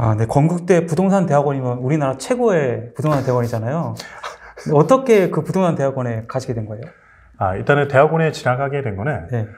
아, 네. 건국대 부동산 대학원이면 우리나라 최고의 부동산 대학원이잖아요. 어떻게 그 부동산 대학원에 가시게 된 거예요? 아, 일단은 대학원에 지나가게된 거는 네.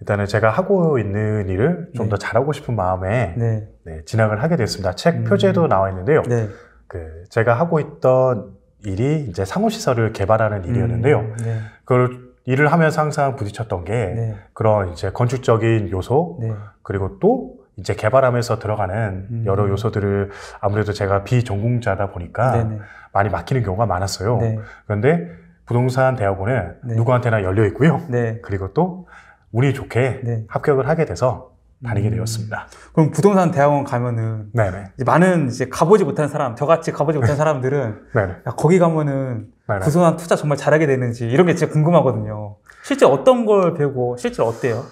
일단은 제가 하고 있는 일을 좀더 네. 잘하고 싶은 마음에 네. 네, 진학을 하게 됐습니다. 책 음. 표제도 나와 있는데요. 네. 그 제가 하고 있던 일이 이제 상호시설을 개발하는 일이었는데요. 음. 네. 그걸 일을 하면서 항상 부딪혔던 게 네. 그런 이제 건축적인 요소 그리고 또 이제 개발하면서 들어가는 음. 여러 요소들을 아무래도 제가 비전공자다 보니까 네네. 많이 맡기는 경우가 많았어요. 네. 그런데 부동산 대학원은 네. 누구한테나 열려 있고요. 네. 그리고 또 운이 좋게 네. 합격을 하게 돼서 다니게 음. 되었습니다. 그럼 부동산 대학원 가면은 이제 많은 이제 가보지 못한 사람, 저같이 가보지 못한 사람들은 야, 거기 가면은 부동산 투자 정말 잘하게 되는지 이런 게 진짜 궁금하거든요. 실제 어떤 걸 배우고 실제 어때요?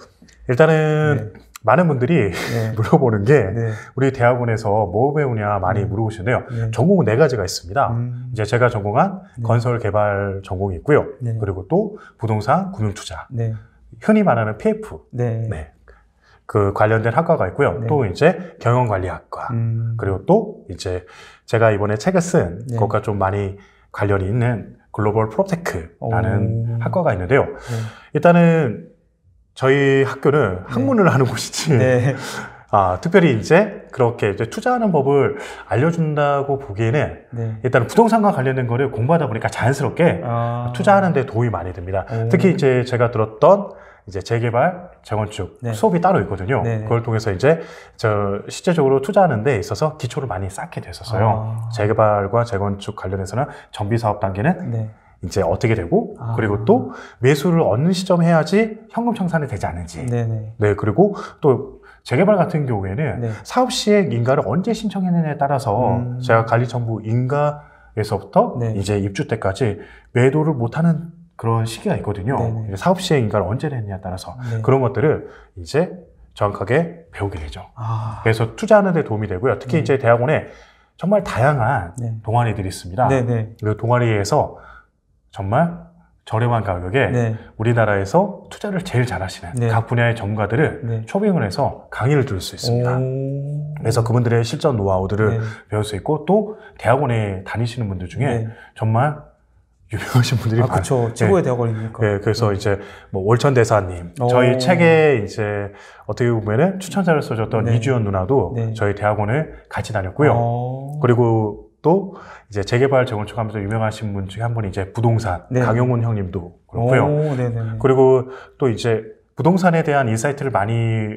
일단은 네. 많은 분들이 네. 물어보는 게 네. 우리 대학원에서 뭐 배우냐 많이 음. 네. 물어보시는데요. 네. 전공은 네 가지가 있습니다. 음. 이제 제가 전공한 네. 건설 개발 전공이 있고요. 네. 그리고 또 부동산 금융 투자. 흔히 말하는 PF. 네. 그 관련된 학과가 있고요. 또 이제 경영관리학과. 음. 그리고 또 이제 제가 이번에 책을 쓴 것과 좀 많이 관련이 있는 글로벌 프로테크라는 학과가 있는데요. 일단은 저희 학교는 네. 학문을 하는 곳이지. 네. 아, 특별히 이제 그렇게 이제 투자하는 법을 알려준다고 보기에는 네. 일단 부동산과 관련된 거를 공부하다 보니까 자연스럽게 아... 투자하는 데 도움이 많이 됩니다. 오... 특히 이제 제가 들었던 이제 재개발, 재건축 네. 수업이 따로 있거든요. 네 그걸 통해서 이제 저 실제적으로 투자하는 데 있어서 기초를 많이 쌓게 됐었어요. 아... 재개발과 재건축 관련해서는 정비 사업 단계는 네. 이제 어떻게 되고 아. 그리고 또 매수를 얻는 시점 해야지 현금 청산이 되지 않는지 네네. 네 그리고 또 재개발 같은 경우에는 네. 사업 시행 인가를 언제 신청했느냐에 따라서 음. 제가 관리청부 인가에서부터 네. 이제 입주 때까지 매도를 못하는 그런 시기가 있거든요. 사업 시행 인가를 언제 했느냐에 따라서 네. 그런 것들을 이제 정확하게 배우게 되죠. 아. 그래서 투자하는 데 도움이 되고요. 특히 네. 이제 대학원에 정말 다양한 네. 동아리들이 있습니다. 그리고 동아리에서 정말 저렴한 가격에 네. 우리나라에서 투자를 제일 잘하시는 네. 각 분야의 전문가들을 네. 초빙을 해서 강의를 들을 수 있습니다. 오... 그래서 그분들의 실전 노하우들을 네. 배울 수 있고 또 대학원에 다니시는 분들 중에 네. 정말 유명하신 분들이 아, 많아요. 그렇죠. 최고의 대학원이니까. 네, 그래서 이제 뭐 월천 대사님, 오... 저희 책에 이제 어떻게 보면은 추천자를 써줬던 이주연 누나도 저희 대학원을 같이 다녔고요. 오... 그리고 또 이제 재개발 재건축하면서 유명하신 분 중에 한 분이 이제 부동산 네. 강용훈 형님도 그렇고요. 오, 그리고 또 이제 부동산에 대한 인사이트를 많이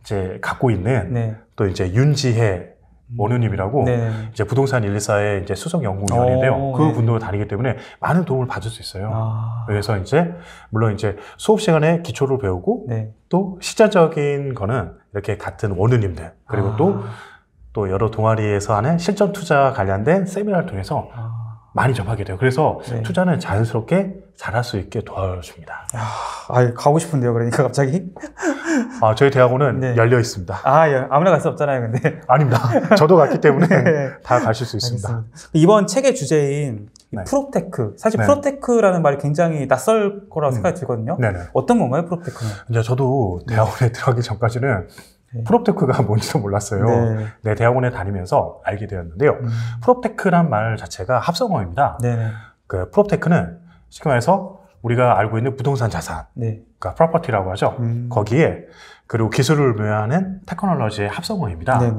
이제 갖고 있는 네. 또 이제 윤지혜 음. 원우님이라고 네. 이제 부동산 114의 이제 수석 연구위원인데요. 그 네. 분도 다니기 때문에 많은 도움을 받을 수 있어요. 아. 그래서 이제 물론 이제 수업 시간에 기초를 배우고 네. 또 시자적인 거는 이렇게 같은 원우님들 그리고 아. 또또 여러 동아리에서 하는 실전 투자 관련된 세미나를 통해서 아. 많이 접하게 돼요. 그래서 네. 투자는 자연스럽게 잘할 수 있게 도와줍니다. 아, 가고 싶은데요. 그러니까 갑자기? 아, 저희 대학원은 네. 열려 있습니다. 아, 예. 아무나 갈 수 없잖아요, 근데. 아닙니다. 저도 갔기 때문에 네. 다 가실 수 있습니다. 알겠습니다. 이번 책의 주제인 네. 프로테크. 사실 네. 프로테크라는 말이 굉장히 낯설 거라고 음. 생각이 들거든요. 어떤 건가요, 프로테크는? 이제 저도 대학원에 들어가기 전까지는 네. 프롭테크가 뭔지도 몰랐어요. 네. 네. 대학원에 다니면서 알게 되었는데요. 음. 프롭테크란 말 자체가 합성어입니다. 네. 그 프롭테크는 쉽게 말해서 우리가 알고 있는 부동산 자산, 네. 그러니까 프로퍼티라고 하죠. 음. 거기에 그리고 기술을 묘하는 테크놀로지의 합성어입니다. 네.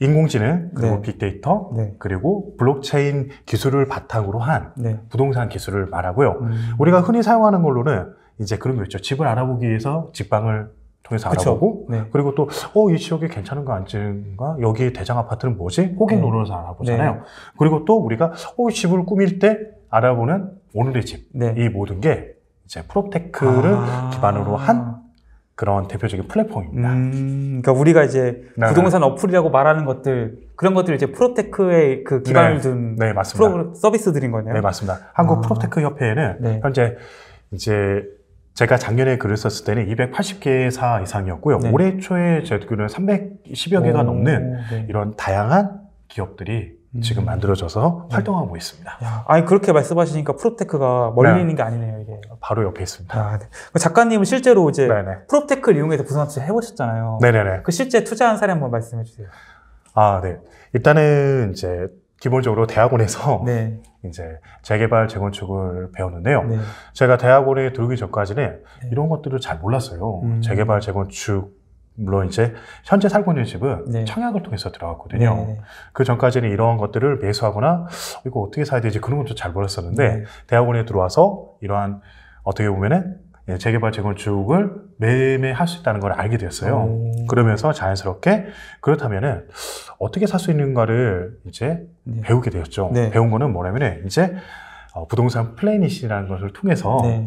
인공지능 그리고 네. 빅데이터 네. 그리고 블록체인 기술을 바탕으로 한 네. 부동산 기술을 말하고요. 음. 우리가 흔히 사용하는 걸로는 이제 그런 거 있죠. 집을 알아보기 위해서 집방을 통해서 그쵸? 알아보고 네. 그리고 또어이 지역에 괜찮은 거 안찍은가 여기 대장 아파트는 뭐지 호객 노릇을 네. 알아보잖아요 네. 그리고 또 우리가 어 집을 꾸밀 때 알아보는 오늘의 집이 네. 모든 게 이제 프로테크를 아... 기반으로 한 그런 대표적인 플랫폼입니다. 음, 그러니까 우리가 이제 네 부동산 어플이라고 말하는 것들 그런 것들을 이제 프로테크의 그 기반을 네. 둔 네, 네, 맞습니다. 프로 서비스들인 거네요. 네 맞습니다. 한국 아... 프로테크 협회에는 네. 현재 이제 제가 작년에 글을 썼을 때는 280개 사 이상이었고요. 네. 올해 초에 제가 듣기로는 310여 개가 오, 넘는 네. 이런 다양한 기업들이 음. 지금 만들어져서 네. 활동하고 있습니다. 야, 아니 그렇게 말씀하시니까 프로테크가 멀리 있는 네. 게 아니네요. 이게 바로 옆에 있습니다. 아, 네. 그 작가님은 실제로 이제 프로테크를 이용해서 부산 투자 해보셨잖아요. 네네네. 그 실제 투자한 사례 한번 말씀해 주세요. 아, 네. 일단은 이제 기본적으로 대학원에서 네. 이제 재개발 재건축을 배웠는데요. 네. 제가 대학원에 들어오기 전까지는 네. 이런 것들을 잘 몰랐어요. 음. 재개발 재건축 물론 이제 현재 살고 있는 집은 네. 청약을 통해서 들어갔거든요. 네. 그 전까지는 이러한 것들을 매수하거나 이거 어떻게 사야 되지 그런 것도 잘 몰랐었는데 네. 대학원에 들어와서 이러한 어떻게 보면은 예, 재개발 재건축을 매매할 수 있다는 걸 알게 됐어요. 오. 그러면서 자연스럽게 그렇다면은 어떻게 살 수 있는가를 이제 네. 배우게 되었죠. 네. 배운 거는 뭐냐면은 이제 어, 부동산 플래닛이라는 것을 통해서 네.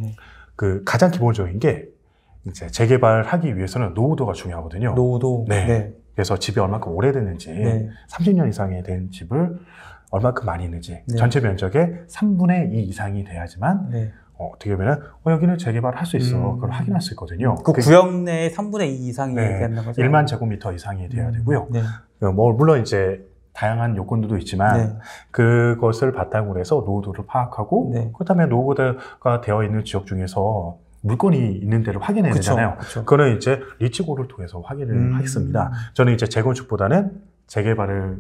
그 가장 기본적인 게 이제 재개발하기 위해서는 노후도가 중요하거든요. 노후도. 네. 네. 그래서 집이 얼마큼 오래됐는지 30년 이상이 된 집을 얼마큼 많이 있는지 네. 전체 면적의 3분의 2 이상이 돼야지만 어, 떻게 보면 어, 여기는 재개발할 수 있어 음. 그걸 확인할 수 있거든요. 그, 그 구역 내의 3분의 2 이상이 네. 된는 거죠. 1만 제곱미터 이상이 돼야 음. 되고요. 네. 어, 뭐 물론 이제 다양한 요건들도 있지만 네. 그것을 바탕으로 해서 노후도를 파악하고 네. 그다면 노후가 되어 있는 지역 중에서 물건이 있는 데를 확인해야 그쵸, 되잖아요. 그쵸. 그거는 이제 리치고를 통해서 확인을 음. 하겠습니다. 저는 이제 재건축보다는 재개발을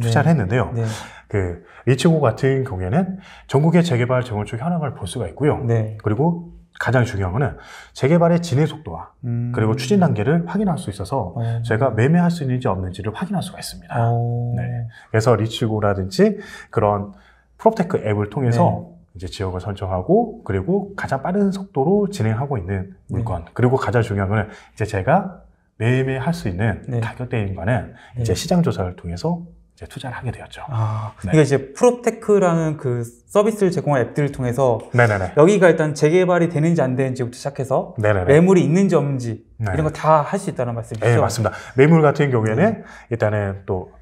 투자를 네. 했는데요. 네. 그 리치고 같은 경우에는 전국의 재개발 재건축 현황을 볼 수가 있고요. 네. 그리고 가장 중요한 거는 재개발의 진행 속도와 음. 그리고 추진 단계를 확인할 수 있어서 음. 어. 저가 매매할 수 있는지 없는지를 확인할 수가 있습니다. 어. 네. 그래서 리치고라든지 그런 프로테크 앱을 통해서 네. 이제 지역을 선정하고 그리고 가장 빠른 속도로 진행하고 있는 물건 네. 그리고 가장 중요한 거는 이제 제가 매매할 수 있는 가격대인 과는 이제 시장 조사를 통해서 이제 투자를 하게 되었죠. 아, 네. 그러니까 이제 프로테크라는 그 서비스를 제공할 앱들을 통해서 네네네. 여기가 일단 재개발이 되는지 안 되는지부터 시작해서 네네네. 매물이 있는지 없는지 네네. 이런 거 다 할 수 있다는 말씀이시죠? 네, 예, 맞습니다. 매물 같은 경우에는 네. 일단은 또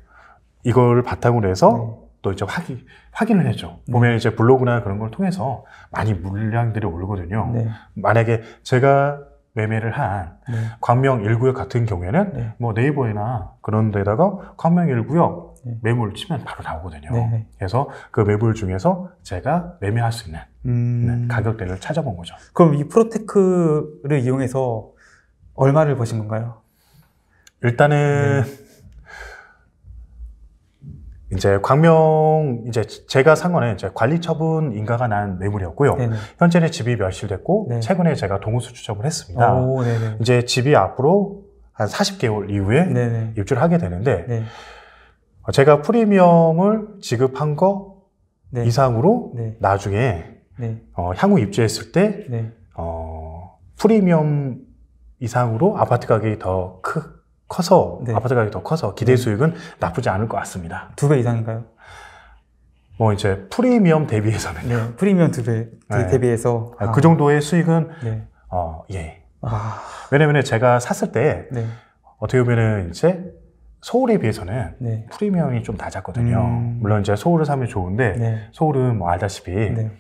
이걸 바탕으로 해서 네. 또 이제 확인, 확인을 해줘. 보면 네. 이제 블로그나 그런 걸 통해서 많이 물량들이 오르거든요. 네. 만약에 제가 매매를 한 광명 1구역 같은 경우에는 뭐 네이버에나 그런 데다가 광명 1구역 네. 매물 치면 바로 나오거든요. 네, 네. 그래서 그 매물 중에서 제가 매매할 수 있는 음... 네, 가격대를 찾아본 거죠. 그럼 이 프로테크를 이용해서 얼마를 버신 건가요? 일단은 네. 이제 광명 이제 제가 산 거는 이제 관리 처분 인가가 난 매물이었고요. 네네. 네. 현재는 집이 멸실됐고 네. 최근에 제가 동호수 추첨을 했습니다. 오, 이제 집이 앞으로 한 40개월 이후에 네네. 입주를 하게 되는데. 네. 제가 프리미엄을 지급한 거 네. 이상으로 네. 나중에 네. 어, 향후 입주했을 때 네. 어, 프리미엄 이상으로 아파트 가격이 더 크, 커서 네. 아파트 가격이 더 커서 기대 네. 수익은 나쁘지 않을 것 같습니다. 두 배 이상인가요? 뭐 이제 프리미엄 대비해서는 프리미엄 두 배 대비해서 아. 그 정도의 수익은 어, 예. 아... 왜냐면 제가 샀을 때 어떻게 보면 이제 서울에 비해서는 네. 프리미엄이 좀 낮았거든요. 음. 물론 이제 서울을 사면 좋은데 네. 서울은 뭐 알다시피 네.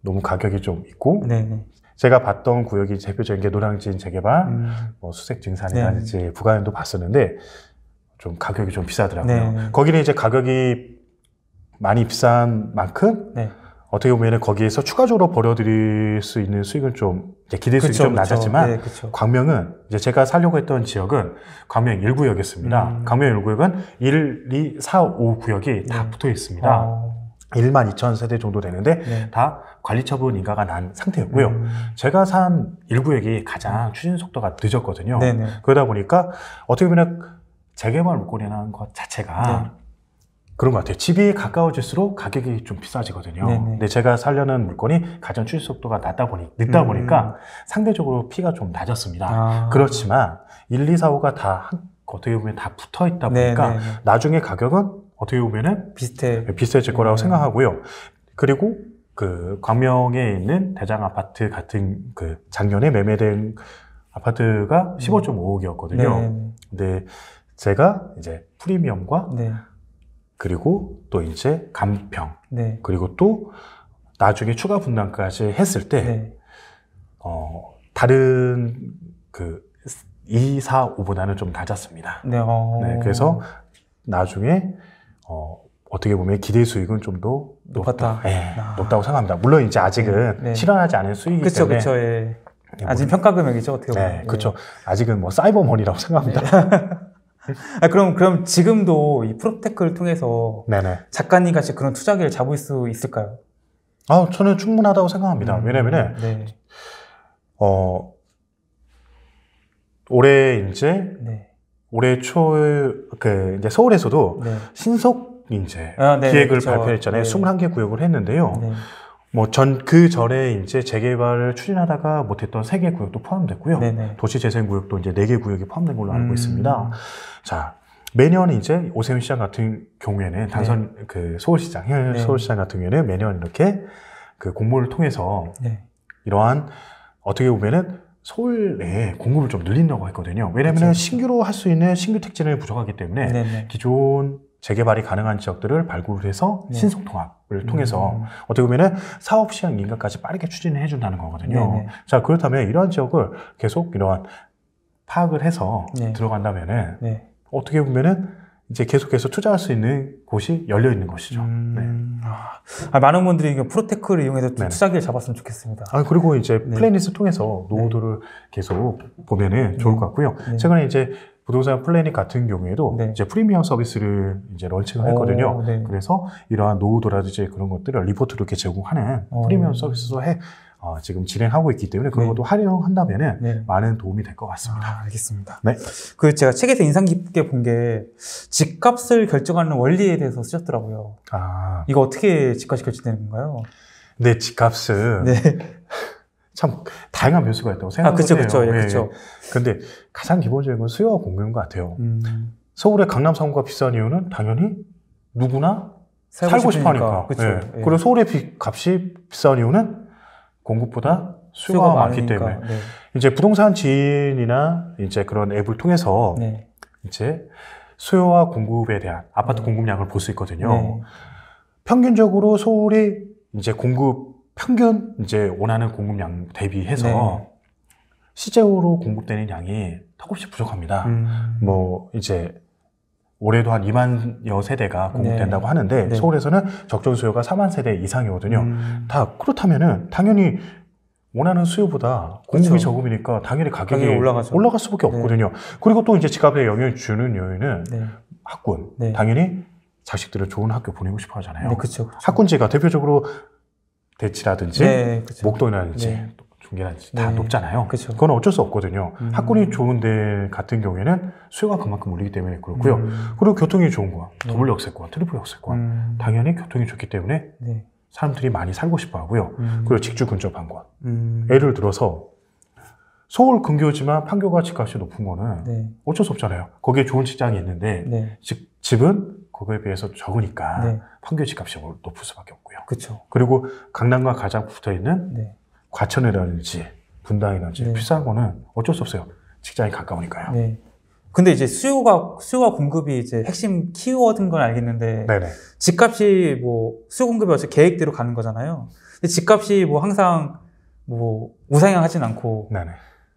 너무 가격이 좀 있고 네, 네. 제가 봤던 구역이 대표적인 게 노량진 재개발, 음. 뭐 수색 증산이라든지 부가현도 네. 봤었는데 좀 가격이 좀 비싸더라고요. 거기는 이제 가격이 많이 비싼 만큼 어떻게 보면 은 거기에서 추가적으로 벌어들일 수 있는 수익은 좀 기대 수익이 좀 낮았지만 네, 광명은 이제 제가 살려고 했던 지역은 광명 1구역이었습니다. 음. 광명 1구역은 1, 2, 4, 5구역이 다 네. 붙어 있습니다. 아. 어. 1만 2천 세대 정도 되는데 네. 다 관리처분 인가가 난 상태였고요. 음. 제가 산 1구역이 가장 추진 속도가 늦었거든요. 네, 네. 그러다 보니까 어떻게 보면 재개발 물꼬리라는 것 자체가 네. 그런 것 같아요. 집이 가까워질수록 가격이 좀 비싸지거든요. 네네. 근데 제가 살려는 물건이 가전 출입 속도가 낮다 보니 늦다 음. 보니까 상대적으로 피가 좀 낮았습니다. 아. 그렇지만 1, 2, 4, 5가 다 한, 어떻게 보면 다 붙어 있다 보니까 네네. 나중에 가격은 어떻게 보면은 비슷해 네, 비슷해질 거라고 네 생각하고요. 그리고 그 광명에 있는 대장 아파트 같은 그 작년에 매매된 아파트가 15.5억이었거든요. 근데 제가 이제 프리미엄과 네. 그리고 또 이제 간평 네. 그리고 또 나중에 추가 분담까지 했을 때 네. 어, 다른 그 2, 4, 5보다는 좀 낮았습니다. 네, 어. 네 그래서 나중에 어, 어떻게 보면 기대 수익은 좀 더 높았다. 네, 아. 높다고 생각합니다. 물론 이제 아직은 네, 네. 실현하지 않은 수익이기 그쵸, 때문에. 그렇죠, 그렇죠. 예. 아직 뭐 평가 금액이죠, 어떻게 네, 보면. 네, 그렇죠. 아직은 뭐 사이버 머니라고 생각합니다. 네. 아, 그럼 그럼 지금도 이 프로테크를 통해서 네네. 작가님 같이 그런 투자기를 잡을 수 있을까요? 아 저는 충분하다고 생각합니다. 음, 왜냐면은 네. 어 올해 이제 네. 올해 초그 이제 서울에서도 네. 신속 이제 아, 네, 네, 기획을 발표했잖아요. 21개 구역을 했는데요. 뭐전그 전에 이제 재개발을 추진하다가 못했던 세 개 구역도 포함됐고요. 네네. 도시재생 구역도 이제 네 개 구역이 포함된 걸로 알고 음. 있습니다. 자 매년 이제 오세훈 시장 같은 경우에는 네. 당선 네. 그 서울시장 현 네. 서울시장 같은 경우에는 매년 이렇게 그 공모를 통해서 네. 이러한 어떻게 보면은 서울에 공급을 좀늘린다고 했거든요. 왜냐하면 그렇죠. 신규로 할 수 있는 신규 택지를 부족하기 때문에 네네. 기존 재개발이 가능한 지역들을 발굴해서 네. 신속통합을 통해서 음. 어떻게 보면은 사업 시행 인가까지 빠르게 추진을 해준다는 거거든요. 네자 네. 그렇다면 이러한 지역을 계속 이러한 파악을 해서 네. 들어간다면은 네. 어떻게 보면은 이제 계속해서 투자할 수 있는 곳이 열려 있는 것이죠. 음... 네. 아, 아 많은 분들이 프로테크를 이용해서 네네. 투자기를 잡았으면 좋겠습니다. 아, 그리고 이제 네. 플레닛을 통해서 노후도를 네. 계속 보면은 좋을 네. 것 같고요. 네. 최근에 이제 부동산 플래닛 같은 경우에도 네. 이제 프리미엄 서비스를 이제 런칭을 했거든요. 오, 네. 그래서 이러한 노후도라든지 그런 것들을 리포트로 이렇게 제공하는 오, 프리미엄 서비스도 해 어, 지금 진행하고 있기 때문에 그런 네. 것도 활용한다면 네. 많은 도움이 될 것 같습니다. 아, 알겠습니다. 네. 그 제가 책에서 인상 깊게 본 게 집값을 결정하는 원리에 대해서 쓰셨더라고요. 아. 이거 어떻게 집값이 결정되는 건가요? 네, 집값은 네. 참 다양한 변수가 있다고 생각해요. 아, 그렇죠, 그렇죠, 그런데 가장 기본적인 건 수요와 공급인 것 같아요. 음. 서울의 강남 상가가 비싼 이유는 당연히 누구나 살고, 살고 싶어 하니까. 그렇죠. 예. 예. 그리고 서울의 비, 값이 비싼 이유는 공급보다 수요가, 수요가 많기 때문에 네. 이제 부동산 지인이나 이제 그런 앱을 통해서 네. 이제 수요와 공급에 대한 아파트 네. 공급량을 볼 수 있거든요. 네. 평균적으로 서울이 이제 공급 평균 이제 원하는 공급량 대비해서 네. 시제오로 공급되는 양이 턱없이 부족합니다. 음. 뭐 이제 올해도 한 2만여 세대가 공급된다고 네. 하는데 네. 서울에서는 적정 수요가 4만 세대 이상이거든요. 음. 다 그렇다면은 당연히 원하는 수요보다 공급이 그렇죠. 적으니까 당연히 가격이, 가격이 올라가죠. 올라갈 수밖에 네. 없거든요. 그리고 또 이제 지갑에 영향을 주는 요인은 네. 학군. 네. 당연히 자식들을 좋은 학교 보내고 싶어 하잖아요. 네, 그쵸, 그 학군지가 대표적으로 대치라든지 네, 목돈이라든지 네. 중계라든지 다 네. 높잖아요. 그쵸. 그건 어쩔 수 없거든요. 음. 학군이 좋은 데 같은 경우에는 수요가 그만큼 올리기 때문에 그렇고요. 음. 그리고 교통이 좋은 거야. 네. 더블 역세권, 트리플 역세권. 음. 당연히 교통이 좋기 때문에 네. 사람들이 많이 살고 싶어 하고요. 음. 그리고 직주 근접한 곳. 음. 예를 들어서 서울 근교지만 판교가 집값이 높은 거는 네. 어쩔 수 없잖아요. 거기에 좋은 직장이 있는데 집, 집은 그거에 비해서 적으니까 네. 평균치 값이 높을 수밖에 없고요. 그렇죠. 그리고 강남과 가장 붙어 있는 네. 과천이라든지 분당이라든지 네. 비싼 거는 어쩔 수 없어요. 직장이 가까우니까요. 네. 근데 이제 수요가 수요와 공급이 이제 핵심 키워드인 건 알겠는데 네네. 집값이 뭐 수요 공급이 어차 계획대로 가는 거잖아요. 근데 집값이 뭐 항상 뭐 우상향하진 않고 네네.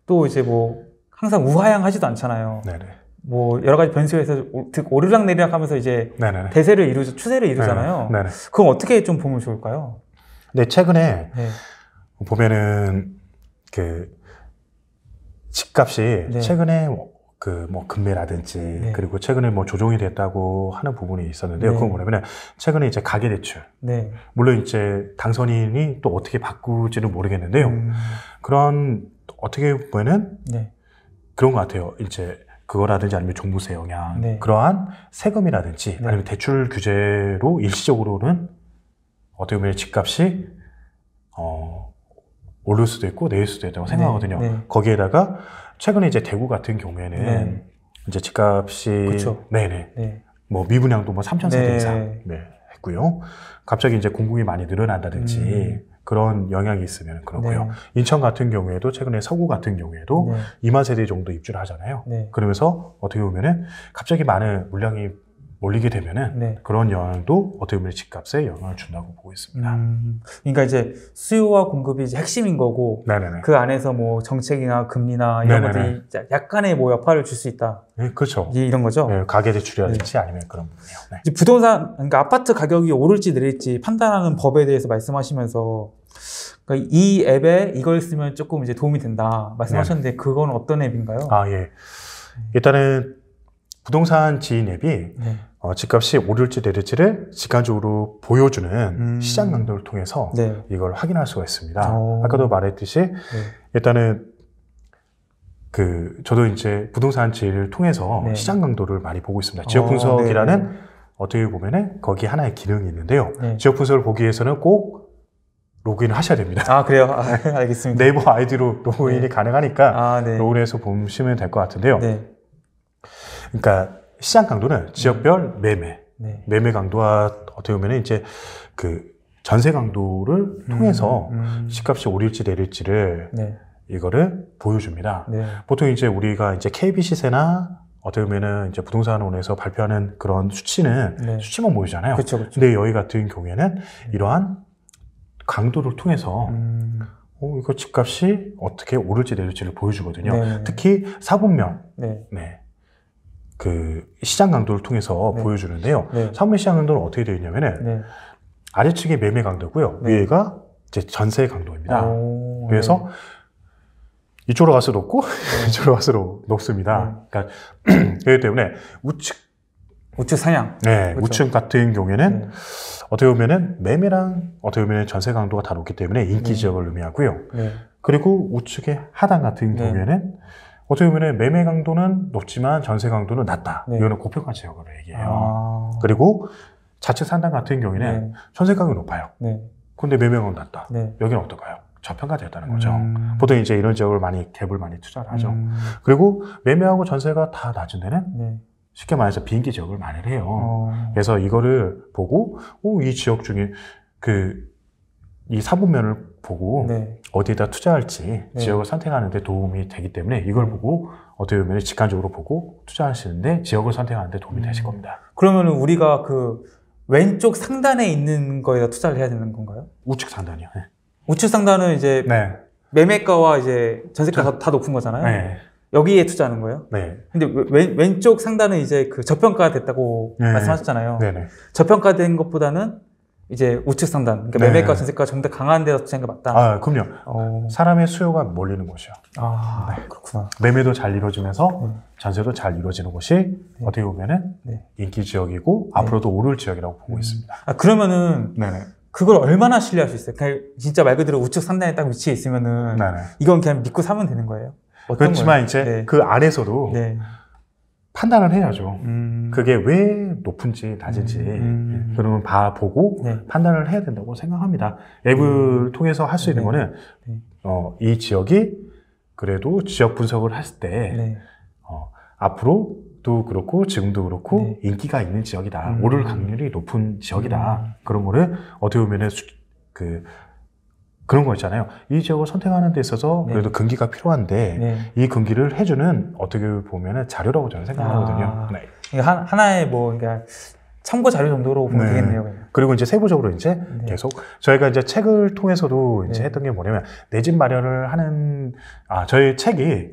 또 이제 뭐 항상 우하향하지도 않잖아요. 네네. 뭐 여러 가지 변수에서 오르락 내리락 하면서 이제 네네 대세를 이루 추세를 이루잖아요. 네네. 그럼 어떻게 좀 보면 좋을까요? 네 최근에 네. 보면은 그 집값이 네. 최근에 그뭐 그 뭐 금매라든지 네. 그리고 최근에 뭐 조정이 됐다고 하는 부분이 있었는데요. 네. 그건 뭐냐면 최근에 이제 가계 대출 네. 물론 이제 당선인이 또 어떻게 바꾸지는 모르겠는데요. 음. 그런 어떻게 보면은 네. 그런 것 같아요. 이제 그거라든지 아니면 종부세 영향 네. 그러한 세금이라든지 네. 아니면 대출 규제로 일시적으로는 어떻게 보면 집값이 어 오를 수도 있고 내릴 수도 있다고 네. 생각하거든요. 네. 거기에다가 최근에 이제 대구 같은 경우에는 네. 이제 집값이 그 네네 네. 뭐 미분양도 뭐 3천 세대 이상 했고요. 갑자기 이제 공급이 많이 늘어난다든지 음. 그런 영향이 있으면 그렇고요. 네. 인천 같은 경우에도 최근에 서구 같은 경우에도 네. 2만 세대 정도 입주를 하잖아요. 네. 그러면서 어떻게 보면은 갑자기 많은 물량이 올리게 되면은 네. 그런 영향도 어떻게 보면 집값에 영향을 준다고 보고 있습니다. 음, 그러니까 이제 수요와 공급이 이제 핵심인 거고 네네네. 그 안에서 뭐 정책이나 금리나 이런 네네네. 것들이 약간의 뭐 여파를 줄 수 있다. 네, 그렇죠. 예, 이런 거죠. 네, 가계 대출이라든지 네. 아니면 그런 부분이요. 네. 이 부동산 그러니까 아파트 가격이 오를지 내릴지 판단하는 법에 대해서 말씀하시면서 그러니까 이 앱에 이걸 쓰면 조금 이제 도움이 된다 말씀하셨는데 네. 그건 어떤 앱인가요? 아 예. 일단은 부동산 지인 앱이 네. 어, 집값이 오를지 내릴지를 직관적으로 보여주는 음. 시장 강도를 통해서 네. 이걸 확인할 수가 있습니다. 오. 어. 아까도 말했듯이 네. 일단은 그 저도 이제 부동산 지를 통해서 네. 시장 강도를 많이 보고 있습니다. 어, 지역 분석이라는 네. 어떻게 보면은 거기 하나의 기능이 있는데요. 네. 지역 분석을 보기 위해서는 꼭 로그인을 하셔야 됩니다. 아 그래요? 아, 알겠습니다. 네이버 아이디로 로그인이 네. 가능하니까 아, 로그인해서 보시면 될 것 같은데요. 그러니까 시장 강도는 네. 지역별 매매, 네. 매매 강도와 어떻게 보면 이제 그 전세 강도를 음, 통해서 음, 음. 집값이 오를지 내릴지를 네. 이거를 보여줍니다. 보통 이제 우리가 이제 KB 시세나 어떻게 보면은 이제 부동산원에서 발표하는 그런 수치는 네. 수치만 보이잖아요. 그쵸, 그쵸. 근데 여기 같은 경우에는 이러한 강도를 통해서 음. 어, 이거 집값이 어떻게 오를지 내릴지를 보여주거든요. 네. 특히 사분면 네. 네. 그 시장 강도를 통해서 네. 보여주는데요. 네. 상매 시장 강도는 어떻게 되어 있냐면은 네. 아래층에 매매 강도고요. 네. 위에가 이제 전세 강도입니다. 오, 네. 그래서 이쪽으로 갈수록 높고 네. 이쪽으로 갈수록 높습니다. 그러니까 그렇기 때문에 우측 우측 상향. 네, 그렇죠. 우측 같은 경우에는 어떻게 보면은 매매랑 어떻게 보면은 전세 강도가 다 높기 때문에 인기 지역을 의미하고요. 그리고 우측의 하단 같은 경우에는 어떻게 보면 매매 강도는 높지만 전세 강도는 낮다. 네. 이거는 고평가 지역으로 얘기해요. 아... 그리고 자체 산단 같은 경우에는 네. 전세 가격이 높아요. 네. 근데 매매 강도 낮다. 네. 여기는 어떨까요? 저평가되었다는 거죠. 음... 보통 이제 이런 지역을 많이 갭을 많이 투자를 하죠. 음... 그리고 매매하고 전세가 다 낮은 데는 네. 쉽게 말해서 비행기 지역을 많이 해요. 어... 그래서 이거를 보고 오, 이 지역 중에 그이 사보면을 보고 네. 어디에다 투자할지 네. 지역을 선택하는데 도움이 되기 때문에 이걸 보고 어떻게 보면 직관적으로 보고 투자하시는데 지역을 선택하는데 도움이 음. 되실 겁니다. 그러면 우리가 그 왼쪽 상단에 있는 거에다 투자를 해야 되는 건가요? 우측 상단이요. 네. 우측 상단은 이제 네. 매매가와 이제 전세가 저, 다 높은 거잖아요. 네. 여기에 투자하는 거예요? 네. 근데 왼, 왼쪽 상단은 이제 그 저평가 됐다고 네. 말씀하셨잖아요. 네네. 저평가된 것보다는 이제 우측 상단, 그러니까 네. 매매가 전세가 좀 더 강한 데서 투자한 게 맞다. 아, 그럼요. 어... 사람의 수요가 몰리는 곳이요. 아, 네. 그렇구나. 매매도 잘 이루어지면서 네. 전세도 잘 이루어지는 곳이 네. 어떻게 보면은 네. 인기 지역이고 네. 앞으로도 오를 지역이라고 보고 음. 있습니다. 아, 그러면은 네네. 그걸 얼마나 신뢰할 수 있어요? 그냥 진짜 말 그대로 우측 상단에 딱 위치해 있으면은 네네. 이건 그냥 믿고 사면 되는 거예요? 그렇지만 거예요? 이제 그 안에서도 판단을 해야죠. 음. 그게 왜 높은지 낮은지 음. 그러면 음. 예, 봐보고 네. 판단을 해야 된다고 생각합니다. 앱을 음. 통해서 할 수 있는 네. 거는 네. 어, 이 지역이 그래도 지역 분석을 했을 때 네. 어, 앞으로도 그렇고 지금도 그렇고 네. 인기가 있는 지역이다. 음. 오를 확률이 높은 지역이다. 음. 그런 거를 어떻게 보면그 그런 거 있잖아요. 이 지역을 선택하는 데 있어서 네. 그래도 네. 근기가 필요한데 네. 이 근기를 해주는 어떻게 보면 자료라고 저는 생각하거든요. 아, 네. 하, 하나의 뭐 그러니까 참고 자료 정도로 보면 네. 되겠네요. 그냥. 그리고 이제 세부적으로 이제 네. 계속 저희가 이제 책을 통해서도 이제 했던 게 뭐냐면 내 집 마련을 하는 아 저희 책이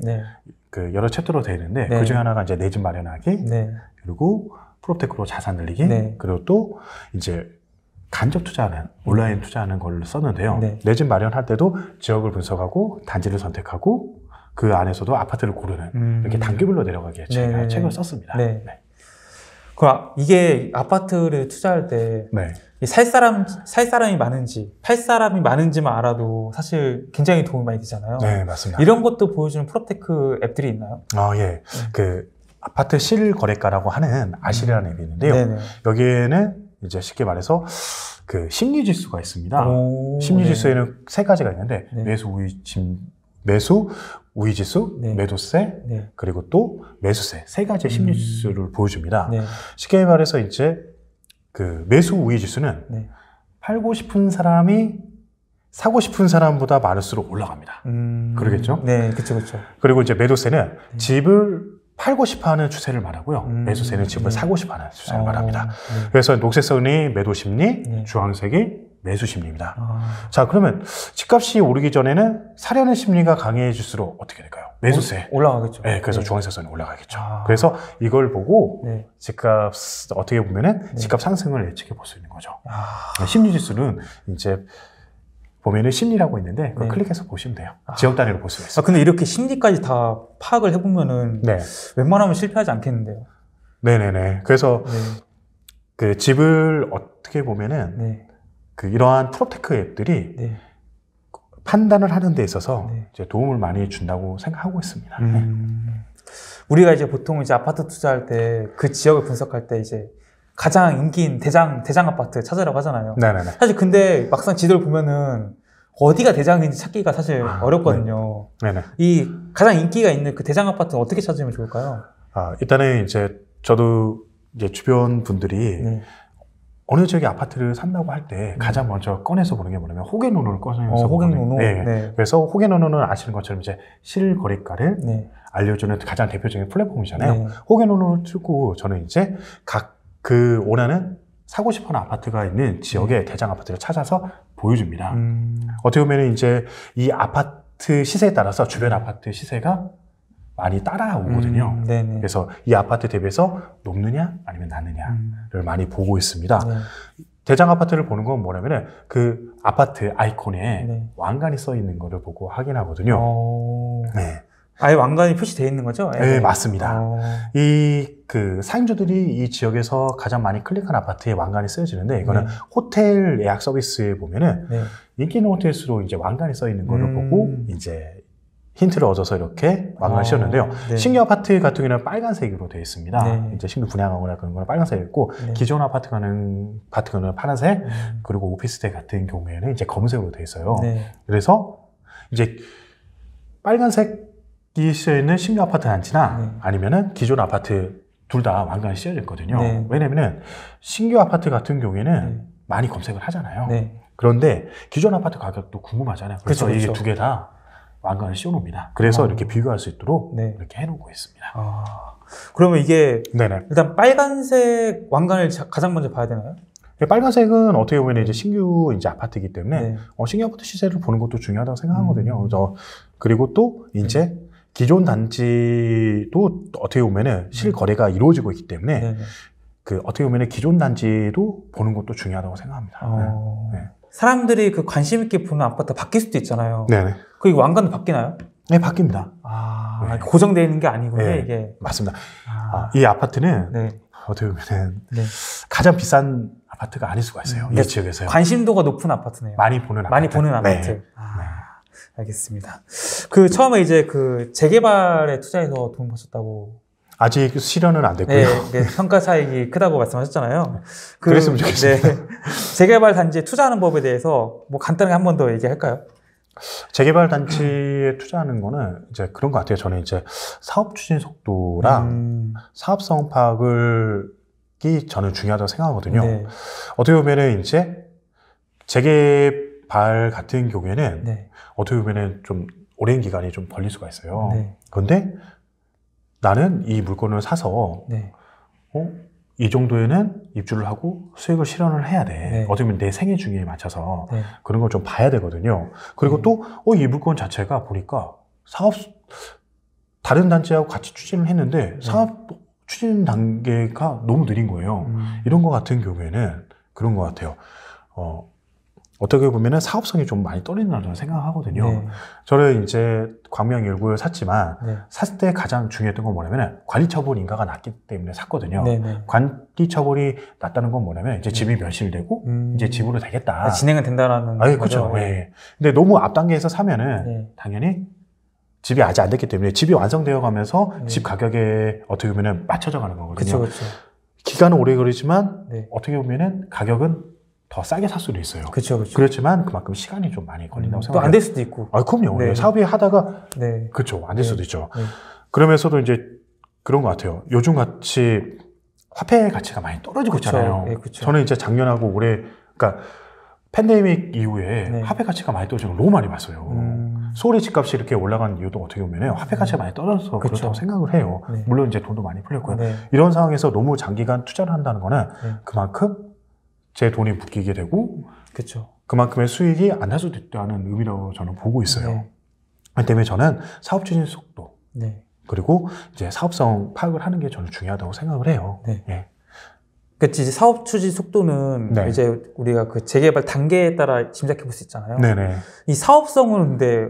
그 여러 챕터로 되어 있는데 그 중에 하나가 이제 내집 마련하기 그리고 프로테크로 자산 늘리기 그리고 또 이제 간접 투자하는 온라인 투자하는 걸로 썼는데요. 네. 내집 마련할 때도 지역을 분석하고 단지를 선택하고 그 안에서도 아파트를 고르는 음. 이렇게 단계별로 내려가게 제가 네. 책을 썼습니다. 네. 네. 그 이게 아파트를 투자할 때살 네. 사람 살 사람이 많은지 팔 사람이 많은지만 알아도 사실 굉장히 도움이 많이 되잖아요. 네 맞습니다. 이런 것도 보여주는 프로테크 앱들이 있나요? 아 예, 네. 그 아파트 실거래가라고 하는 아실이라는 앱이 있는데요. 네네. 네. 여기에는 이제 쉽게 말해서 그 심리 지수가 있습니다. 오, 심리 네. 지수에는 세 가지가 있는데 네. 매수 우위 진 매수 우위 지수, 네. 매도세, 네. 그리고 또 매수세 세 가지 의 음. 심리 지수를 음. 보여줍니다. 네. 쉽게 말해서 이제 그 매수 우위 지수는 네. 팔고 싶은 사람이 사고 싶은 사람보다 많을수록 올라갑니다. 음... 그러겠죠? 네, 그렇죠, 그렇죠. 그리고 이제 매도세는 네. 집을 팔고 싶어하는 추세를 말하고요. 음. 매수세는 집을 음. 네. 사고 싶어하는 추세를 어. 말합니다. 음. 그래서 녹색선이 매도 심리, 네. 주황색이 매수 심리입니다. 아. 자 그러면 집값이 오르기 전에는 사려는 심리가 강해질수록 어떻게 될까요? 매수세 올라가겠죠. 네, 그래서 네. 주황색 선이 올라가겠죠. 아. 그래서 이걸 보고 네. 집값 어떻게 보면은 네. 집값 상승을 예측해 볼 수 있는 거죠. 아. 심리 지수는 이제 보면은 심리라고 있는데 그걸 네. 클릭해서 보시면 돼요. 아. 지역 단위로 볼 수 있어요. 아, 근데 이렇게 심리까지 다 파악을 해보면은 네. 웬만하면 실패하지 않겠는데요. 네네네. 그래서 네. 그 집을 어떻게 보면은 네. 그 이러한 프로테크 앱들이 네. 판단을 하는 데 있어서 네. 이제 도움을 많이 준다고 생각하고 있습니다. 음. 우리가 이제 보통 이제 아파트 투자할 때 그 지역을 분석할 때 이제 가장 인기인 대장 대장 아파트 찾으라고 하잖아요. 네네네. 사실 근데 막상 지도를 보면은 어디가 대장인지 찾기가 사실 아, 네. 어렵거든요. 네. 네이 가장 인기가 있는 그 대장 아파트는 어떻게 찾으면 좋을까요? 아 일단은 이제 저도 이제 주변 분들이 네. 어느 지역에 아파트를 산다고 할때 음. 가장 먼저 꺼내서 보는 게 뭐냐면 호갱노노를 꺼내서 어, 호갱노노. 네. 예, 예. 네. 그래서 호갱노노는 아시는 것처럼 이제 실거래가를 네. 알려주는 가장 대표적인 플랫폼이잖아요. 네. 호갱노노를 쓰고 저는 이제 각그 원하는 사고 싶어하는 아파트가 있는 지역의 음. 대장 아파트를 찾아서 보여줍니다. 음. 어떻게 보면 이제 이 아파트 시세에 따라서 주변 아파트 시세가 많이 따라오거든요. 음, 그래서 이 아파트 대비해서 높느냐 아니면 낮느냐를 음. 많이 보고 있습니다. 네. 대장 아파트를 보는 건 뭐냐면 은그 아파트 아이콘에 네. 왕관이 써 있는 거를 보고 확인하거든요. 오. 어. 네. 아예 왕관이 표시되어 있는 거죠? 네, 네. 맞습니다. 어... 이그 사임주들이 이 지역에서 가장 많이 클릭한 아파트에 왕관이 쓰여지는데 이거는 네. 호텔 예약 서비스에 보면은 네. 인기 있는 호텔수로 이제 왕관이 써 있는 거를 음... 보고 이제 힌트를 얻어서 이렇게 왕관을 아, 씌웠는데요. 네. 신규 아파트 같은 경우는 빨간색으로 되어 있습니다. 네. 이제 신규 분양하거나 그런 거는 빨간색이고 네. 기존 아파트 같은 경우는 파란색 음. 그리고 오피스텔 같은 경우에는 이제 검색으로 되어 있어요. 그래서 이제 빨간색 끼에 있는 신규 아파트 단지나 네. 아니면은 기존 아파트 둘 다 완강히 씌어졌거든요. 네. 왜냐면은 신규 아파트 같은 경우에는 네. 많이 검색을 하잖아요. 네. 그런데 기존 아파트 가격도 궁금하잖아요. 그래서 그쵸, 이게 두 개 다 완강히 씌워놓습니다. 그래서 아. 이렇게 비교할 수 있도록 네. 이렇게 해놓고 있습니다. 아. 그러면 이게 네네. 일단 빨간색 왕관을 가장 먼저 봐야 되나요? 네, 빨간색은 어떻게 보면 이제 신규 이제 아파트이기 때문에 네. 어, 신규 아파트 시세를 보는 것도 중요하다고 생각하거든요. 음. 그래서 그리고 또 이제 네. 기존 단지도 어떻게 보면은 네. 실거래가 이루어지고 있기 때문에 네그 네. 어떻게 보면은 기존 단지도 보는 것도 중요하다고 생각합니다. 어... 네. 네. 사람들이 그 관심 있게 보는 아파트 바뀔 수도 있잖아요. 네네. 그왕관 바뀌나요? 네, 바뀝니다. 아, 네. 고정되어 있는 게 아니군요, 네. 이게. 맞습니다. 아... 아 이 아파트는 어떻게 보면은 가장 비싼 아파트가 아닐 수가 있어요. 이 지역에서요. 관심도가 높은 아파트네요. 많이 보는 아파트. 많이 보는 아파트. 아... 알겠습니다. 그 처음에 이제 그 재개발에 투자해서 돈 버셨다고. 아직 실현은 안 됐고요. 네, 네, 평가 차익이 크다고 말씀하셨잖아요. 그, 랬으면 좋겠습니다. 네, 재개발 단지 투자하는 법에 대해서 뭐 간단하게 한 번 더 얘기할까요? 재개발 단지에 투자하는 거는 이제 그런 것 같아요. 저는 이제 사업 추진 속도랑 음. 사업 상파악을 저는 중요하다고 생각하거든요. 네. 어떻게 보면은 이제 재개 발 같은 경우에는 네. 어떻게 보면은 좀 오랜 기간이 좀 걸릴 수가 있어요. 네. 그런데 나는 이 물건을 사서 네. 어? 이 정도에는 입주를 하고 수익을 실현을 해야 돼. 네. 어떻게 보면 내 생애 중에 맞춰서 네. 그런 걸 좀 봐야 되거든요. 그리고 네. 또, 어, 이 물건 자체가 보니까 사업, 다른 단체하고 같이 추진을 했는데 네. 사업 추진 단계가 너무 느린 거예요. 음. 이런 것 같은 경우에는 그런 것 같아요. 어, 어떻게 보면 은 사업성이 좀 많이 떨어진다고 는 생각하거든요. 네. 저는 이제 광명 일구를 샀지만 네. 샀을 때 가장 중요했던 건 뭐냐면 관리 처분 인가가 낮기 때문에 샀거든요. 네, 네. 관리 처분이 낮다는건 뭐냐면 이제 집이 음. 멸실되고 음... 이제 집으로 되겠다. 아, 진행은 된다라는 아, 예, 그렇죠. 예. 네. 근데 너무 앞단계에서 사면은 네. 당연히 집이 아직 안 됐기 때문에 집이 완성되어 가면서 집 가격에 어떻게 보면 맞춰져 가는 거거든요. 그렇죠 기간은 오래 걸리지만 어떻게 보면은 가격은 더 싸게 살 수도 있어요. 그렇죠, 그렇죠. 그렇지만 그만큼 시간이 좀 많이 걸린다고 음, 생각해요. 또 안 될 수도 있고. 아, 그럼요. 네. 사업이 하다가 네. 그렇죠. 안될 네. 수도 있죠. 네. 그러면서도 이제 그런 것 같아요. 요즘 같이 화폐 가치가 많이 떨어지고 그쵸, 있잖아요. 네, 저는 이제 작년하고 올해, 그러니까 팬데믹 이후에 네. 화폐 가치가 많이 떨어지는 너무 많이 봤어요. 음. 서울의 집값이 이렇게 올라간 이유도 어떻게 보면 화폐 가치가 음. 많이 떨어져서 그쵸. 그렇다고 생각을 해요. 네. 물론 이제 돈도 많이 풀렸고요. 네. 이런 상황에서 너무 장기간 투자를 한다는 거는 그만큼 제 돈이 묶이게 되고 그렇죠. 그만큼의 수익이 안날 수도 있다는 의미로 저는 보고 있어요. 네. 때문에 저는 사업 추진 속도 네. 그리고 이제 사업성 파악을 하는 게 저는 중요하다고 생각을 해요. 네. 예. 그치 이제 사업 추진 속도는 네. 이제 우리가 그 재개발 단계에 따라 짐작해 볼 수 있잖아요. 네네. 이 사업성은 근데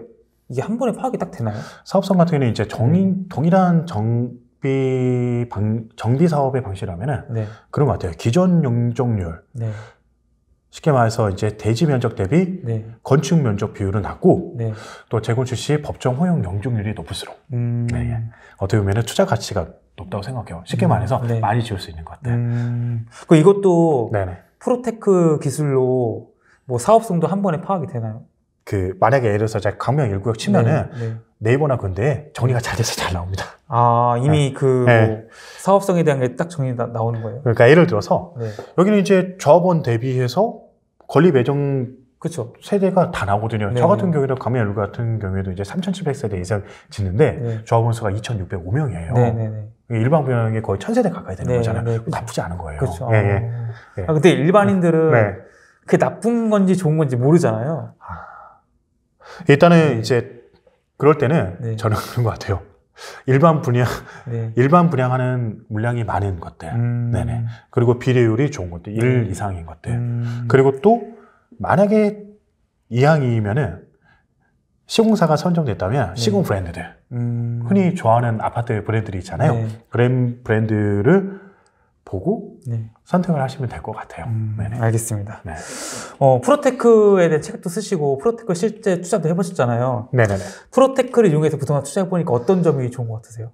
이게 한 번에 파악이 딱 되나요? 사업성 같은 경우는 이제 정, 동일한 정, 정비 방, 정비 사업의 방식이라면은 네. 그런 것 같아요. 기존 용적률 네. 쉽게 말해서 이제 대지 면적 대비 네. 건축 면적 비율은 낮고 네. 또 재건축 시 법정 허용 영종률이 높을수록 음... 네, 예. 어떻게 보면은 투자 가치가 높다고 생각해요. 쉽게 음. 말해서 음... 많이 지을 수 있는 것 같아요. 음... 그 이것도 네네. 프로테크 기술로 뭐 사업성도 한 번에 파악이 되나요? 그 만약에 예를 들어서 제가 광명 1구역 치면은 네, 네. 이버나 근데 정리가 잘 돼서 잘 나옵니다. 아 이미 네. 그뭐 네. 사업성에 대한 게 딱 정리 나, 나오는 거예요. 그러니까 예를 들어서 네. 여기는 이제 조합원 대비해서 건립 예정 그렇 세대가 다 나오거든요. 저 네, 같은 경우에도 광명 1구 같은 경우에도 이제 3,700세대 이상 짓는데 조합원 수가 2,605명이에요. 일반 분양이 거의 1세대 가까이 되는 거잖아요. 나쁘지 않은 거예요. 그렇죠. 예, 예. 아, 예. 근데 일반인들은 그게 나쁜 건지 좋은 건지 모르잖아요. 아. 일단은 네. 이제 그럴 때는 네. 저는 그런 것 같아요. 일반 분양, 네. 일반 분양하는 물량이 많은 것들. 음. 네네. 그리고 비례율이 좋은 것들, 1 이상인 것들. 음. 그리고 또 만약에 이항이면은 시공사가 선정됐다면 네. 시공 브랜드들. 음. 흔히 좋아하는 아파트 브랜드들이 있잖아요. 네. 그램 브랜드를 보고 네. 선택을 하시면 될 것 같아요. 음, 알겠습니다. 네. 어, 프로테크에 대한 책도 쓰시고 프로테크 실제 투자도 해보셨잖아요. 네네네. 프로테크를 이용해서 부동산 투자해 보니까 어떤 점이 좋은 것 같으세요?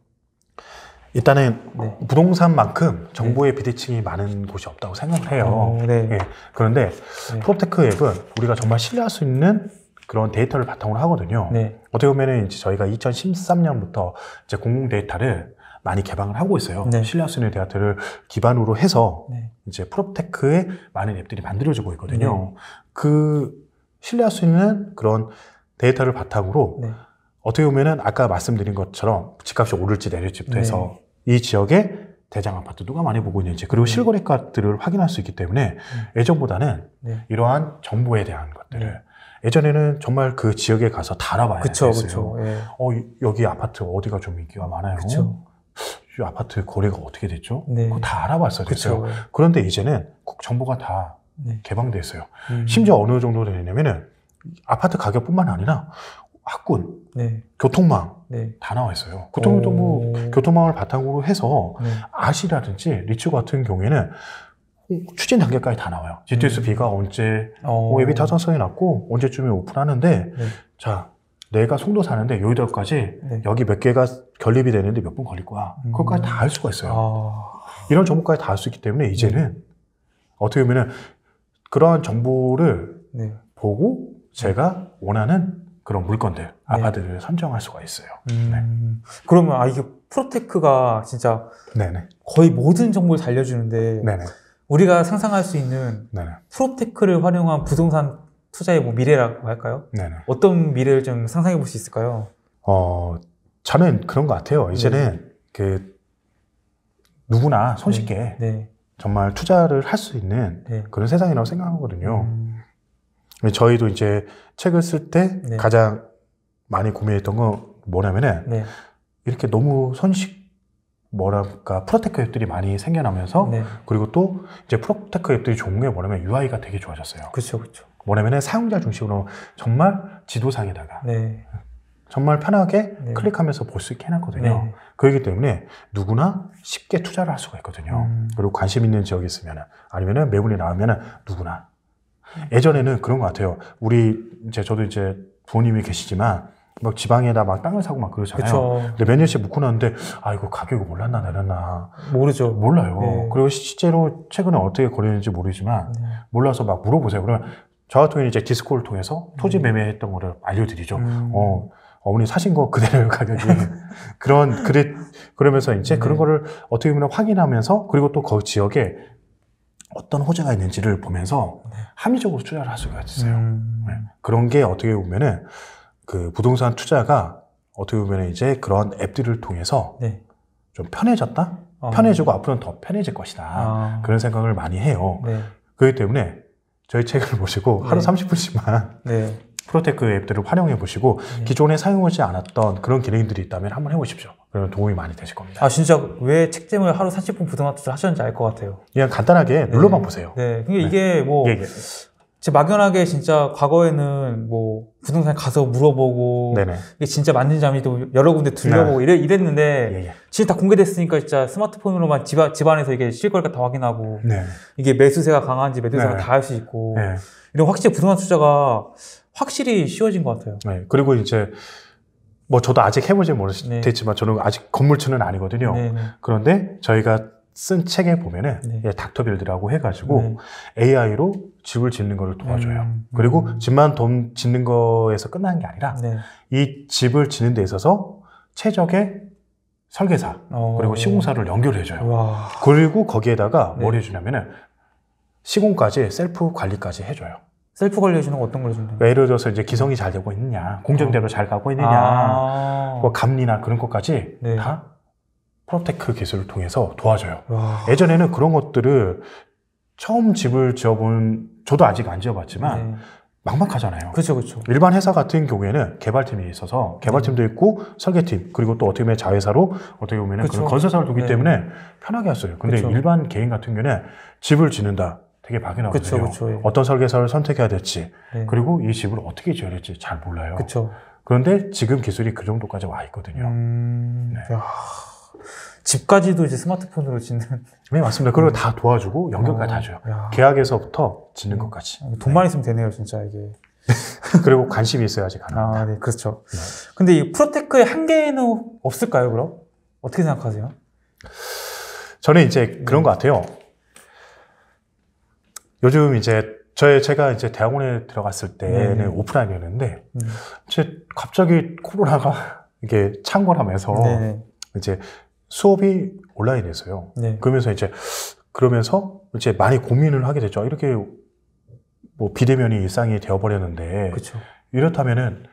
일단은 네. 부동산만큼 정보의 네. 비대칭이 많은 곳이 없다고 생각을 해요. 어, 예. 그런데 네. 프로테크 앱은 우리가 정말 신뢰할 수 있는 그런 데이터를 바탕으로 하거든요. 어떻게 보면은 이제 저희가 2013년부터 이제 공공 데이터를 많이 개방을 하고 있어요. 네. 신뢰수습의 데이터를 기반으로 해서 네. 이제 프롭테크에 많은 앱들이 만들어지고 있거든요. 네. 그신뢰학수 있는 그런 데이터를 바탕으로 네. 어떻게 보면은 아까 말씀드린 것처럼 집값이 오를지 내릴지부터 네. 해서 이 지역에 대장 아파트 누가 많이 보고 있는지 그리고 네. 실거래가들을 확인할 수 있기 때문에 예전보다는 이러한 정보에 대한 것들을 예전에는 정말 그 지역에 가서 달아봐야그어요 그쵸, 예. 어 여기 아파트 어디가 좀 인기가 많아요. 그쵸. 이 아파트 거래가 어떻게 됐죠? 네. 그거 다 알아봤어야 됐어요. 그쵸. 그런데 이제는 정보가 다 네. 개방됐어요. 음. 심지어 어느 정도 되냐면은 아파트 가격뿐만 아니라 학군, 네. 교통망 네. 다 나와 있어요. 교통도 뭐 교통망을 바탕으로 해서 네. 아시라든지 리츠 같은 경우에는 추진 단계까지 다 나와요. GTSB가 음. 언제 오. 웹이 타산성이 났고 언제쯤에 오픈하는데 네. 자 내가 송도 사는데 여의도까지 네. 여기 몇 개가 결립이 되는데 몇 분 걸릴 거야. 음. 그것까지 다 할 수가 있어요. 아. 이런 정보까지 다 할 수 있기 때문에 이제는 네. 어떻게 보면은 그러한 정보를 네. 보고 제가 네. 원하는 그런 물건들, 네. 아파트를 선정할 수가 있어요. 음. 네. 그러면 아 이게 프로테크가 진짜 네네. 거의 모든 정보를 달려주는데 네네. 우리가 상상할 수 있는 네네. 프로테크를 활용한 부동산 투자의 뭐 미래라고 할까요? 네네. 어떤 미래를 좀 상상해 볼 수 있을까요? 어, 저는 그런 것 같아요. 이제는 네. 그 누구나 손쉽게 네. 네. 정말 투자를 할 수 있는 그런 세상이라고 생각하거든요. 음... 저희도 이제 책을 쓸 때 가장 많이 고민했던 건 뭐냐면은 이렇게 너무 손쉽 뭐랄까 프로테크 앱들이 많이 생겨나면서 네. 그리고 또 이제 프로테크 앱들이 좋은 게 뭐냐면 UI가 되게 좋아졌어요. 그렇죠, 그렇죠. 뭐냐면 은 사용자 중심으로 정말 지도상에다가 네. 정말 편하게 네. 클릭하면서 볼 수 있게 해놨거든요. 네. 그렇기 때문에 누구나 쉽게 투자를 할 수가 있거든요. 음. 그리고 관심 있는 지역이 있으면 아니면은 매물이 나오면 누구나 예전에는 그런 것 같아요. 우리 이제 저도 이제 부모님이 계시지만 막 지방에다 막 땅을 사고 막 그러잖아요. 그쵸. 근데 몇 년씩 묵고 났는데 아 이거 가격이 올랐나 내렸나 모르죠. 몰라요. 네. 그리고 실제로 최근에 어떻게 거래되는지 모르지만 네. 몰라서 막 물어보세요. 그러면 저 같은 경우는 이제 디스코를 통해서 토지 음. 매매했던 거를 알려드리죠. 음. 어, 어머니 사신 거그대로 가격이. 그런, 그래, 그러면서 이제 네. 그런 거를 어떻게 보면 확인하면서 그리고 또 그 지역에 어떤 호재가 있는지를 보면서 네. 합리적으로 투자를 할 수가 있어요. 음. 네. 그런 게 어떻게 보면은 그 부동산 투자가 어떻게 보면 이제 그런 앱들을 통해서 네. 좀 편해졌다? 아. 편해지고 앞으로는 더 편해질 것이다. 아. 그런 생각을 많이 해요. 네. 그렇기 때문에 저희 책을 보시고 네. 하루 30분씩만 네. 프로테크 앱들을 활용해 보시고 네. 기존에 사용하지 않았던 그런 기능들이 있다면 한번 해보십시오. 그러면 도움이 많이 되실 겁니다. 아 진짜 왜 책잼을 하루 30분 부동합투자 하셨는지 알 것 같아요. 그냥 간단하게 네. 눌러만 보세요. 네, 근데 이게 네. 뭐 예, 예. 제 막연하게 진짜 과거에는 뭐 부동산에 가서 물어보고 네네. 이게 진짜 맞는지 아닌지 여러 군데 들려보고 네. 이랬, 는데 예, 예. 진짜 다 공개됐으니까 진짜 스마트폰으로만 집, 집안에서 이게 실거래가 다 확인하고 네. 이게 매수세가 강한지 매도세가 네. 다할 수 있고 네. 이런 확실히 부동산 투자가 확실히 쉬워진 것 같아요. 네. 그리고 이제 뭐 저도 아직 해보지 못했지만 네. 저는 아직 건물주는 아니거든요. 네, 그런데 저희가 쓴 책에 보면은 네. 예, 닥터빌드라고 해가지고 네. AI로 집을 짓는 거를 도와줘요. 음, 음, 그리고 집만 돈 짓는 거에서 끝나는 게 아니라 네. 이 집을 짓는 데 있어서 최적의 설계사 오. 어. 그리고 시공사를 연결해줘요. 와. 그리고 거기에다가 네. 뭘 해주냐면은 시공까지 셀프 관리까지 해줘요. 셀프 관리해주는 어떤 걸 준다? 그러니까 예를 들어서 이제 기성이 잘 되고 있느냐, 공정대로 잘 가고 있느냐, 아. 뭐 감리나 그런 것까지 네. 다 프로테크 기술을 통해서 도와줘요. 와. 예전에는 그런 것들을 처음 집을 지어본 저도 아직 안 지어봤지만 네. 막막하잖아요. 그렇죠, 그렇죠. 일반 회사 같은 경우에는 개발팀이 있어서 개발팀도 네. 있고 설계팀 그리고 또 어떻게 보면 자회사로 어떻게 보면 그쵸. 그런 건설사를 두기 네. 때문에 편하게 했어요. 근데 그쵸. 일반 개인 같은 경우는 집을 짓는다. 되게 막연하거든요. 그쵸, 그쵸. 예. 어떤 설계사를 선택해야 될지 네. 그리고 이 집을 어떻게 지어야 될지 잘 몰라요. 그렇죠. 그런데 지금 기술이 그 정도까지 와 있거든요. 음... 네. 야... 집까지도 이제 스마트폰으로 짓는. 네, 맞습니다. 그걸 리다 음. 도와주고 연결까지 아, 다 줘요. 야. 계약에서부터 짓는 네. 것까지. 아, 돈만 있으면 네. 되네요, 진짜 이게. 그리고 관심이 있어야지 가능합니다. 아, 네, 그렇죠. 네. 근데 이 프로테크의 한계는 없을까요, 그럼? 어떻게 생각하세요? 저는 이제 그런 네. 것 같아요. 요즘 이제 저의 제가 이제 대학원에 들어갔을 때는 네. 오프라인이었는데 음. 제 갑자기 코로나가 이게 창궐하면서 네. 이제 수업이 온라인에서요. 네. 그러면서 이제 그러면서 이제 많이 고민을 하게 되죠. 이렇게 뭐 비대면이 일상이 되어버렸는데 그쵸. 이렇다면은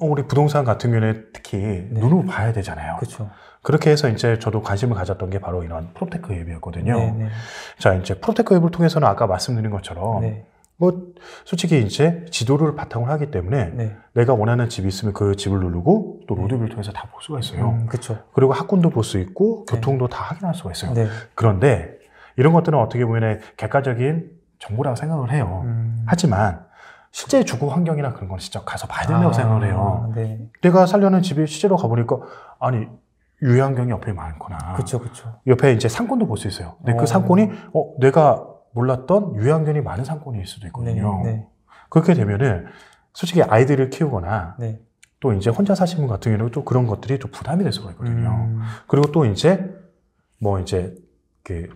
어, 우리 부동산 같은 경우에 특히 네. 눈으로 봐야 되잖아요. 그쵸. 그렇게 해서 이제 저도 관심을 가졌던 게 바로 이런 프로테크 앱이었거든요 네, 네. 자 이제 프로테크 앱을 통해서는 아까 말씀드린 것처럼 네. 뭐 솔직히 이제 지도를 바탕으로 하기 때문에 네. 내가 원하는 집이 있으면 그 집을 누르고 또 네. 로드뷰를 통해서 다 볼 수가 있어요. 음, 그렇죠. 그리고 학군도 볼 수 있고 네. 교통도 네. 다 확인할 수가 있어요. 네. 그런데 이런 것들은 어떻게 보면 객관적인 정보라고 생각을 해요. 음. 하지만 실제 주거 환경이나 그런 건 진짜 가서 봐야 된다고 아, 생각을 해요. 네. 내가 살려는 집이 실제로 가보니까 아니 유해환경이 옆에 많구나. 그렇죠, 그렇죠. 옆에 이제 상권도 볼 수 있어요. 근데 오, 그 어. 상권이 어 내가 몰랐던 유양견이 많은 상권일 수도 있거든요. 네, 네. 그렇게 되면은 솔직히 아이들을 키우거나 네. 또 이제 혼자 사시는 분 같은 경우는 또 그런 것들이 또 부담이 될 수가 있거든요 음. 그리고 또 이제 뭐 이제 그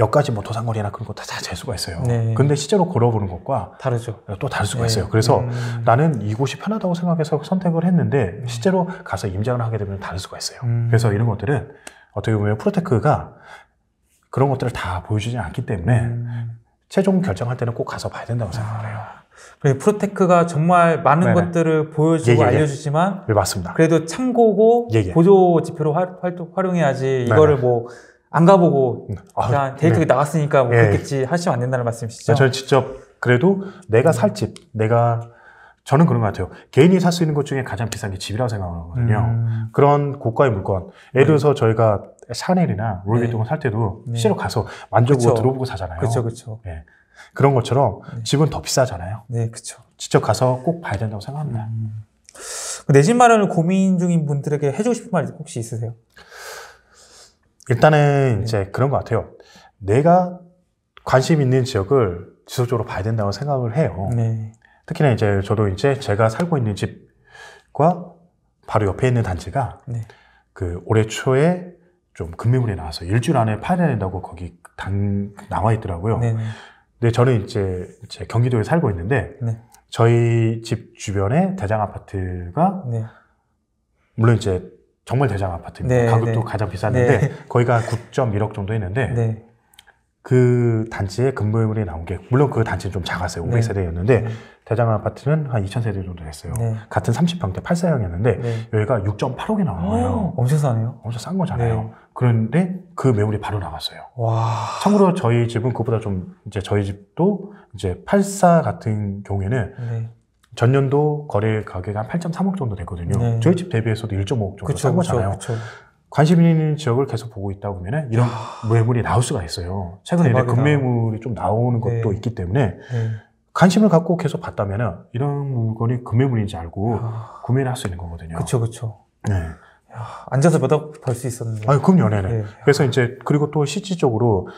역까지 뭐 도산거리나 그런 거다잘 될수가 있어요. 네. 근데 실제로 걸어보는 것과 다르죠. 또 다를 수가 네. 있어요. 그래서 음. 나는 이곳이 편하다고 생각해서 선택을 했는데 네. 실제로 가서 임장을 하게 되면 다를 수가 있어요. 음. 그래서 이런 것들은 어떻게 보면 프로테크가 그런 것들을 다 보여주지 않기 때문에 음. 최종 결정할 때는 꼭 가서 봐야 된다고 생각을 해요. 아. 프로테크가 정말 많은 네네. 것들을 보여주고 예, 예, 예. 알려주지만 예, 맞습니다. 그래도 참고고 예, 예. 보조 지표로 활, 활동, 활용해야지 이거를 네네. 뭐. 안 가보고 음. 아, 그냥 데이트가 네. 나갔으니까 뭐 그렇겠지 하시면 안 된다는 말씀이시죠? 네, 저는 직접 그래도 내가 살 집, 내가 저는 그런 것 같아요. 개인이 살 수 있는 것 중에 가장 비싼 게 집이라고 생각하거든요. 음. 그런 고가의 물건. 예를 네. 들어서 저희가 샤넬이나 롤비통을 네. 살 때도 네. 실제로 가서 만져보고 그쵸. 들어보고 사잖아요. 그렇죠, 그렇죠. 그런 것처럼 네. 집은 더 비싸잖아요. 네, 그렇죠. 직접 가서 꼭 봐야 된다고 생각합니다. 음. 그 내집 마련을 고민 중인 분들에게 해주고 싶은 말 혹시 있으세요? 일단은 이제 그런 것 같아요. 내가 관심 있는 지역을 지속적으로 봐야 된다고 생각을 해요. 네. 특히나 이제 저도 이제 제가 살고 있는 집과 바로 옆에 있는 단지가 네. 그 올해 초에 좀 금매물이 나와서 일주일 안에 음. 팔아야 된다고 거기 단 나와 있더라고요. 네 근데 저는 이제, 이제 경기도에 살고 있는데 네. 저희 집 주변에 대장 아파트가 네. 물론 이제 정말 대장 아파트입니다. 네, 가격도 네. 가장 비쌌는데 네. 거기가 9.1억 정도 했는데 네. 그 단지에 건물이 나온 게 물론 그 단지는 좀 작았어요. 500세대였는데 네. 음. 대장 암 아파트는 한 2,000세대 정도 됐어요. 네. 같은 30평대 8사형이었는데 네. 여기가 6.8억이 나온 거예요. 어, 엄청 싸네요. 엄청 싼 거잖아요. 네. 그런데 그 매물이 바로 나왔어요. 와. 참고로 저희 집은 그보다 좀 이제 저희 집도 이제 8사 같은 경우에는 네. 전년도 거래 가격이 한 8.3억 정도 됐거든요. 네. 저희 집 대비해서도 1.5억 정도 그쵸, 싼 거잖아요. 그쵸, 그쵸. 관심 있는 지역을 계속 보고 있다 보면 이런 매물이 나올 수가 있어요. 최근에 이다 금매물이 좀 나오는 네. 것도 네. 있기 때문에 네. 관심을 갖고 계속 봤다면 이런 물건이 금매물인지 알고 아... 구매를 할 수 있는 거거든요. 그렇죠, 그렇죠. 네. 앉아서 보다 수 있었는데. 아, 그럼요, 네, 네. 네. 그래서 이제 그리고 또 실질적으로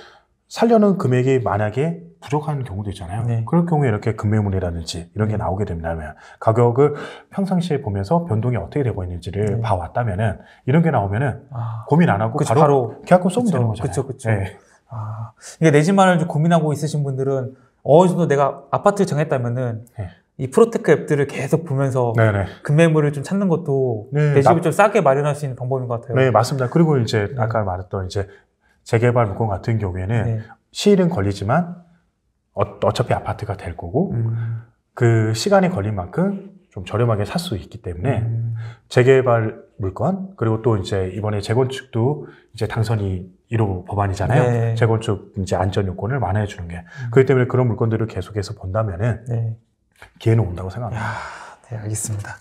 살려는 금액이 만약에 부족한 경우도 있잖아요. 네. 그럴 경우에 이렇게 금매물이라든지 이런 게 나오게 된다면 가격을 평상시에 보면서 변동이 어떻게 되고 있는지를 네. 봐왔다면은 이런 게 나오면은 아, 고민 안 하고 그쵸, 바로, 바로, 계약금 쏘면 되는 거잖 그렇죠, 그렇죠. 네. 아, 이게 내 집만을 좀 고민하고 있으신 분들은 어느 정도 내가 아파트를 정했다면은 네. 이 프로테크 앱들을 계속 보면서 네네. 금매물을 좀 찾는 것도 네, 내 집을 나... 좀 싸게 마련할 수 있는 방법인 것 같아요. 네, 맞습니다. 그리고 이제 네. 아까 말했던 이제 재개발 물건 같은 경우에는 네. 시일은 걸리지만 어, 차피 아파트가 될 거고 음. 그 시간이 걸린 만큼 좀 저렴하게 살 수 있기 때문에 음. 재개발 물건 그리고 또 이제 이번에 재건축도 이제 당선이 이호 법안이잖아요. 네. 재건축 이제 안전 요건을 완화해 주는 게 음. 그렇기 때문에 그런 물건들을 계속해서 본다면은 네. 기회는 온다고 생각합니다. 야, 네, 알겠습니다.